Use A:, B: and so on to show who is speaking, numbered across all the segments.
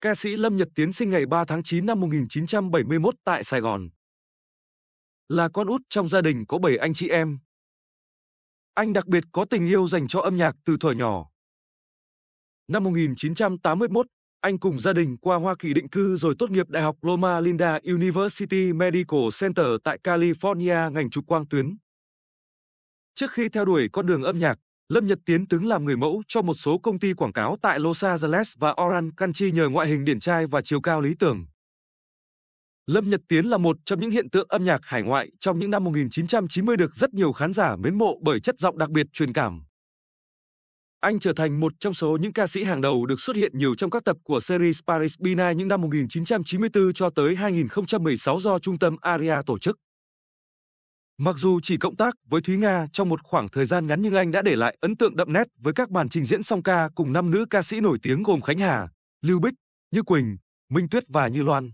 A: Ca sĩ Lâm Nhật Tiến sinh ngày 3 tháng 9 năm 1971 tại Sài Gòn. Là con út trong gia đình có 7 anh chị em. Anh đặc biệt có tình yêu dành cho âm nhạc từ thuở nhỏ. Năm 1981, anh cùng gia đình qua Hoa Kỳ định cư rồi tốt nghiệp Đại học Loma Linda University Medical Center tại California ngành chụp quang tuyến. Trước khi theo đuổi con đường âm nhạc, Lâm Nhật Tiến từng làm người mẫu cho một số công ty quảng cáo tại Los Angeles và Orange County nhờ ngoại hình điển trai và chiều cao lý tưởng. Lâm Nhật Tiến là một trong những hiện tượng âm nhạc hải ngoại trong những năm 1990 được rất nhiều khán giả mến mộ bởi chất giọng đặc biệt truyền cảm. Anh trở thành một trong số những ca sĩ hàng đầu được xuất hiện nhiều trong các tập của series Paris Bina những năm 1994 cho tới 2016 do trung tâm Aria tổ chức. Mặc dù chỉ cộng tác với Thúy Nga trong một khoảng thời gian ngắn nhưng anh đã để lại ấn tượng đậm nét với các màn trình diễn song ca cùng năm nữ ca sĩ nổi tiếng gồm Khánh Hà, Lưu Bích, Như Quỳnh, Minh Tuyết và Như Loan.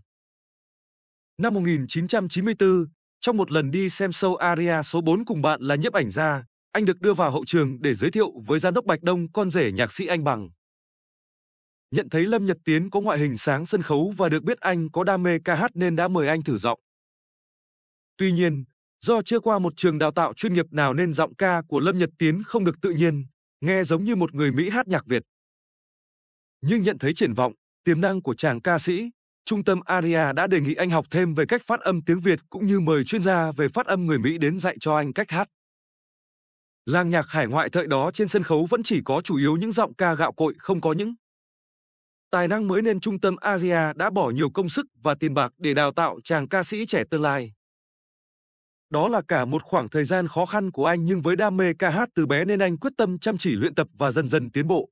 A: Năm 1994, trong một lần đi xem show Aria số 4 cùng bạn là nhiếp ảnh gia, anh được đưa vào hậu trường để giới thiệu với giám đốc Bạch Đông con rể nhạc sĩ Anh Bằng. Nhận thấy Lâm Nhật Tiến có ngoại hình sáng sân khấu và được biết anh có đam mê ca hát nên đã mời anh thử giọng. Tuy nhiên, Do chưa qua một trường đào tạo chuyên nghiệp nào nên giọng ca của Lâm Nhật Tiến không được tự nhiên, nghe giống như một người Mỹ hát nhạc Việt. Nhưng nhận thấy triển vọng, tiềm năng của chàng ca sĩ, Trung tâm Aria đã đề nghị anh học thêm về cách phát âm tiếng Việt cũng như mời chuyên gia về phát âm người Mỹ đến dạy cho anh cách hát. Làng nhạc hải ngoại thời đó trên sân khấu vẫn chỉ có chủ yếu những giọng ca gạo cội không có những tài năng mới nên trung tâm Asia đã bỏ nhiều công sức và tiền bạc để đào tạo chàng ca sĩ trẻ tương lai. Đó là cả một khoảng thời gian khó khăn của anh nhưng với đam mê ca hát từ bé nên anh quyết tâm chăm chỉ luyện tập và dần dần tiến bộ.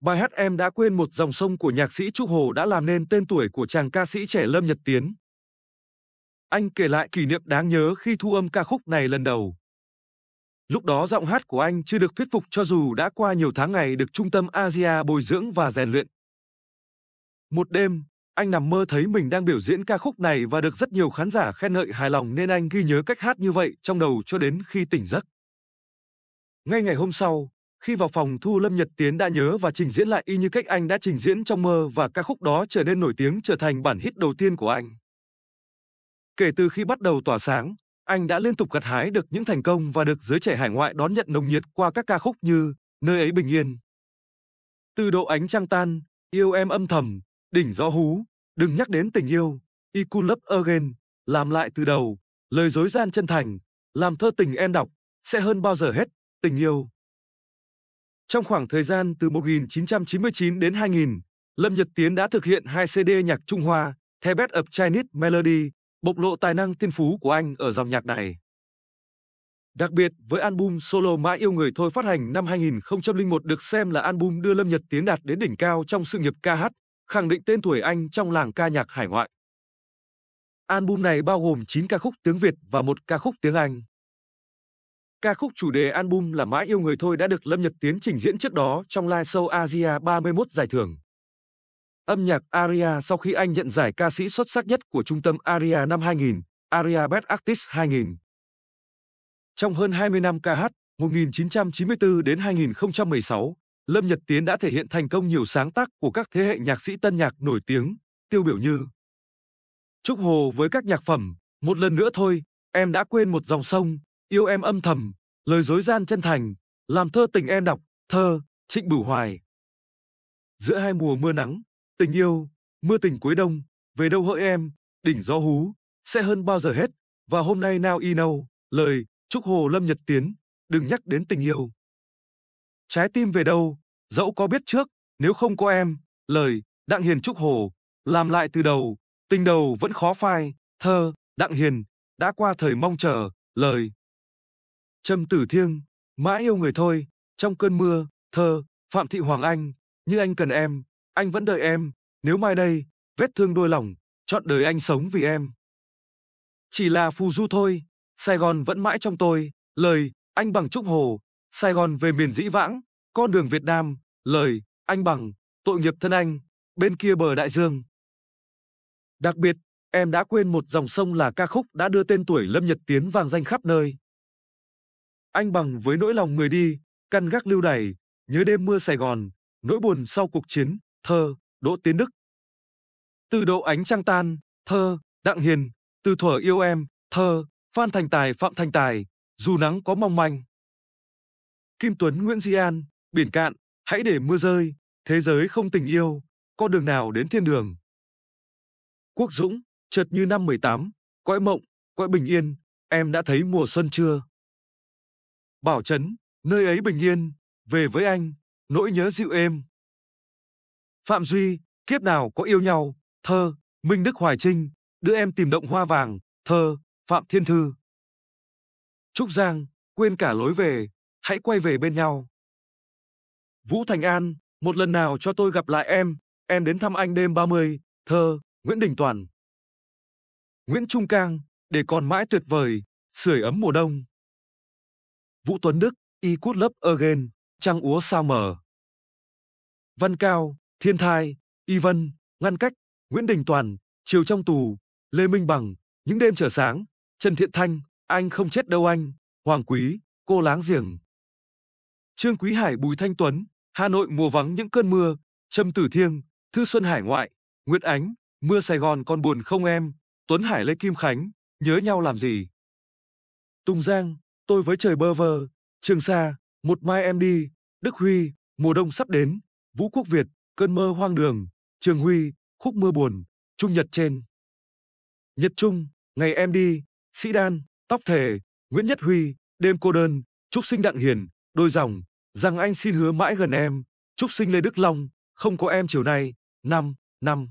A: Bài hát Em đã quên một dòng sông của nhạc sĩ Trúc Hồ đã làm nên tên tuổi của chàng ca sĩ trẻ Lâm Nhật Tiến. Anh kể lại kỷ niệm đáng nhớ khi thu âm ca khúc này lần đầu. Lúc đó giọng hát của anh chưa được thuyết phục cho dù đã qua nhiều tháng ngày được Trung tâm Asia bồi dưỡng và rèn luyện. Một đêm, anh nằm mơ thấy mình đang biểu diễn ca khúc này và được rất nhiều khán giả khen ngợi hài lòng nên anh ghi nhớ cách hát như vậy trong đầu cho đến khi tỉnh giấc. Ngay ngày hôm sau, khi vào phòng thu Lâm Nhật Tiến đã nhớ và trình diễn lại y như cách anh đã trình diễn trong mơ và ca khúc đó trở nên nổi tiếng trở thành bản hit đầu tiên của anh. Kể từ khi bắt đầu tỏa sáng, anh đã liên tục gặt hái được những thành công và được giới trẻ hải ngoại đón nhận nồng nhiệt qua các ca khúc như Nơi ấy bình yên. Từ độ ánh trăng tan, Yêu em âm thầm, Đỉnh gió hú, đừng nhắc đến tình yêu, y cool love again, làm lại từ đầu, lời dối gian chân thành, làm thơ tình em đọc, sẽ hơn bao giờ hết, tình yêu. Trong khoảng thời gian từ 1999 đến 2000, Lâm Nhật Tiến đã thực hiện hai CD nhạc Trung Hoa, The Best of Chinese Melody, bộc lộ tài năng tiên phú của anh ở dòng nhạc này. Đặc biệt với album solo Mãi yêu người thôi phát hành năm 2001 được xem là album đưa Lâm Nhật Tiến đạt đến đỉnh cao trong sự nghiệp ca hát, khẳng định tên tuổi anh trong làng ca nhạc hải ngoại. Album này bao gồm 9 ca khúc tiếng Việt và một ca khúc tiếng Anh. Ca khúc chủ đề album là Mãi yêu người thôi đã được Lâm Nhật Tiến trình diễn trước đó trong live show Asia 31 giải thưởng. Âm nhạc Aria sau khi anh nhận giải ca sĩ xuất sắc nhất của trung tâm Aria năm 2000, Aria Best Artist 2000. Trong hơn 20 năm ca hát, 1994 đến 2016, Lâm Nhật Tiến đã thể hiện thành công nhiều sáng tác của các thế hệ nhạc sĩ tân nhạc nổi tiếng, tiêu biểu như Trúc Hồ với các nhạc phẩm Một lần nữa thôi, em đã quên một dòng sông, yêu em âm thầm, lời dối gian chân thành, làm thơ tình em đọc, thơ, trịnh bửu hoài. Giữa hai mùa mưa nắng, tình yêu, mưa tình cuối đông, về đâu hỡi em, đỉnh gió hú, sẽ hơn bao giờ hết, và hôm nay nào y you lời, Trúc Hồ Lâm Nhật Tiến, đừng nhắc đến tình yêu. Trái tim về đâu, dẫu có biết trước, nếu không có em, lời, Đặng Hiền Trúc Hồ, làm lại từ đầu, tình đầu vẫn khó phai, thơ, Đặng Hiền, đã qua thời mong chờ, lời. Trâm Tử Thiêng, mãi yêu người thôi, trong cơn mưa, thơ, Phạm Thị Hoàng Anh, như anh cần em, anh vẫn đợi em, nếu mai đây, vết thương đôi lòng, chọn đời anh sống vì em. Chỉ là phù du thôi, Sài Gòn vẫn mãi trong tôi, lời, anh bằng Trúc Hồ, Sài Gòn về miền dĩ vãng, con đường Việt Nam, lời, anh bằng, tội nghiệp thân anh, bên kia bờ đại dương. Đặc biệt, em đã quên một dòng sông là ca khúc đã đưa tên tuổi Lâm Nhật Tiến vang danh khắp nơi. Anh bằng với nỗi lòng người đi, căn gác lưu đày, nhớ đêm mưa Sài Gòn, nỗi buồn sau cuộc chiến, thơ, Đỗ Tiến Đức. Từ độ ánh trăng tan, thơ, Đặng Hiền, từ thuở yêu em, thơ, Phan Thành Tài Phạm Thành Tài, dù nắng có mong manh. Kim Tuấn Nguyễn Di An, Biển Cạn, Hãy để mưa rơi, Thế giới không tình yêu, Có đường nào đến thiên đường. Quốc Dũng, chợt như năm 18, Cõi mộng, cõi bình yên, em đã thấy mùa xuân chưa? Bảo Trấn, nơi ấy bình yên, về với anh, nỗi nhớ dịu êm. Phạm Duy, kiếp nào có yêu nhau, thơ, Minh Đức Hoài Trinh, đưa em tìm động hoa vàng, thơ, Phạm Thiên Thư. Trúc Giang, quên cả lối về, hãy quay về bên nhau. Vũ Thành An, một lần nào cho tôi gặp lại em, em đến thăm anh đêm 30, thơ, Nguyễn Đình Toàn. Nguyễn Trung Cang, để còn mãi tuyệt vời, sưởi ấm mùa đông. Vũ Tuấn Đức, y cút lấp again, trăng úa sao mờ. Văn Cao, Thiên Thai, Y Vân, Ngăn Cách, Nguyễn Đình Toàn, Chiều trong tù, Lê Minh Bằng, Những đêm trở sáng, Trần Thiện Thanh, Anh không chết đâu anh, Hoàng Quý, Cô láng giềng. Trương Quý Hải Bùi Thanh Tuấn, Hà Nội mùa vắng những cơn mưa, Trâm Tử Thiêng, Thư Xuân Hải Ngoại, Nguyễn Ánh, Mưa Sài Gòn còn buồn không em, Tuấn Hải Lê Kim Khánh, Nhớ nhau làm gì. Tùng Giang, Tôi với trời bơ vơ, Trường Sa, Một mai em đi, Đức Huy, Mùa đông sắp đến, Vũ Quốc Việt, Cơn mơ hoang đường, Trường Huy, Khúc mưa buồn, Trung Nhật trên. Nhật Trung, Ngày em đi, Sĩ Đan, Tóc thề, Nguyễn Nhất Huy, Đêm cô đơn, Trúc sinh đặng hiền, Đôi dòng, rằng anh xin hứa mãi gần em. Chúc sinh Lê Đức Long, không có em chiều nay, năm, năm.